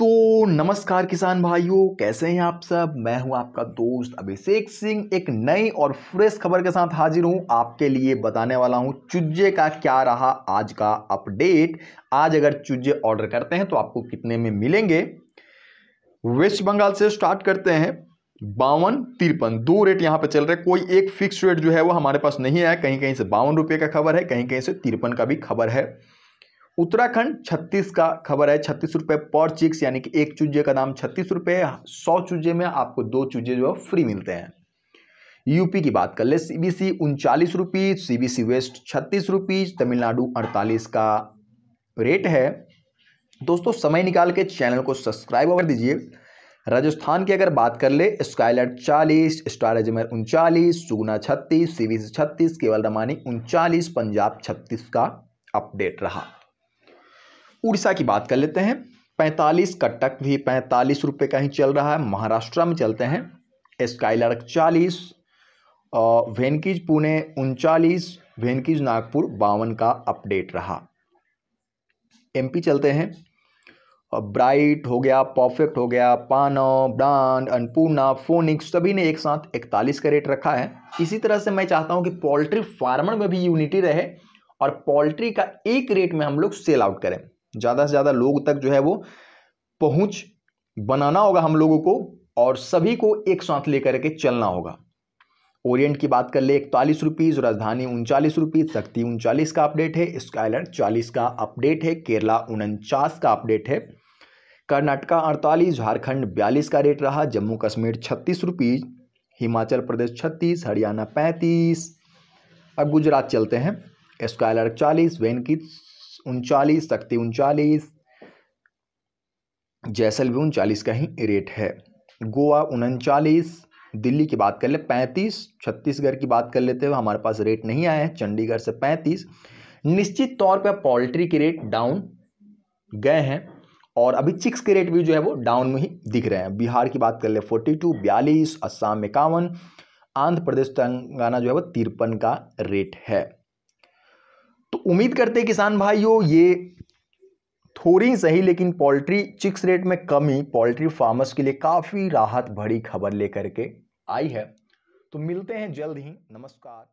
तो नमस्कार किसान भाइयों कैसे हैं आप सब मैं हूं आपका दोस्त अभिषेक सिंह एक नई और फ्रेश खबर के साथ हाजिर हूं आपके लिए बताने वाला हूं चुज्जे का क्या रहा आज का अपडेट आज अगर चुज्जे ऑर्डर करते हैं तो आपको कितने में मिलेंगे वेस्ट बंगाल से स्टार्ट करते हैं बावन तिरपन दो रेट यहाँ पे चल रहे कोई एक फिक्स रेट जो है वो हमारे पास नहीं आया कहीं कहीं से बावन रुपये का खबर है कहीं कहीं से तिरपन का भी खबर है उत्तराखंड छत्तीस का खबर है छत्तीस रुपये पर चिक्स यानी कि एक चूजे का दाम छत्तीस रुपये सौ चूजे में आपको दो चूजे जो है फ्री मिलते हैं यूपी की बात कर ले सी बी सी उनचालीस rupees C B C west छत्तीस रुपीज़ तमिलनाडु अड़तालीस का रेट है दोस्तों समय निकाल के चैनल को सब्सक्राइब कर दीजिए राजस्थान की अगर बात कर ले स्काईलाइट चालीस स्टार अजमेर उनचालीस सुगना छत्तीस सी बी सी छत्तीस केवल रमानी उनचालीस पंजाब छत्तीस का अपडेट रहा उड़ीसा की बात कर लेते हैं पैंतालीस कटक भी पैंतालीस रुपये का ही चल रहा है महाराष्ट्र में चलते हैं स्काईलर चालीस वेनकीज पुणे उनचालीस वेनकीज नागपुर बावन का अपडेट रहा एमपी चलते हैं ब्राइट हो गया परफेक्ट हो गया पानो ब्रांड अन्नपूर्णा फोनिक्स सभी ने एक साथ इकतालीस का रेट रखा है इसी तरह से मैं चाहता हूं कि पोल्ट्री फार्मर में भी यूनिटी रहे और पोल्ट्री का एक रेट में हम लोग सेल आउट करें ज़्यादा से ज़्यादा लोग तक जो है वो पहुँच बनाना होगा हम लोगों को और सभी को एक साथ लेकर के चलना होगा ओरिएंट की बात कर ले इकतालीस रुपीज़ राजधानी उनचालीस रुपीज़ शक्ति उनचालीस का अपडेट है स्काईलैंड चालीस का अपडेट है केरला उनचास का अपडेट है कर्नाटका अड़तालीस झारखंड बयालीस का रेट रहा जम्मू कश्मीर छत्तीस रुपीज़ हिमाचल प्रदेश छत्तीस हरियाणा पैंतीस अब गुजरात चलते हैं स्काईलैंड चालीस वैन की उनचालीस शक्ति उनचालीस जैसलमेर उनचालीस का ही रेट है गोवा उनचालीस दिल्ली की बात कर ले पैंतीस छत्तीसगढ़ की बात कर लेते हुए हमारे पास रेट नहीं आया है चंडीगढ़ से पैंतीस निश्चित तौर पर पोल्ट्री के रेट डाउन गए हैं और अभी चिक्स के रेट भी जो है वो डाउन में ही दिख रहे हैं बिहार की बात कर ले फोर्टी टू बयालीस असम इक्यावन आंध्र प्रदेश तेलंगाना जो है वो तिरपन का रेट है उम्मीद करते किसान भाइयों ये थोड़ी सही लेकिन पोल्ट्री चिक्स रेट में कमी पोल्ट्री फार्मर्स के लिए काफ़ी राहत भरी खबर लेकर के आई है तो मिलते हैं जल्द ही नमस्कार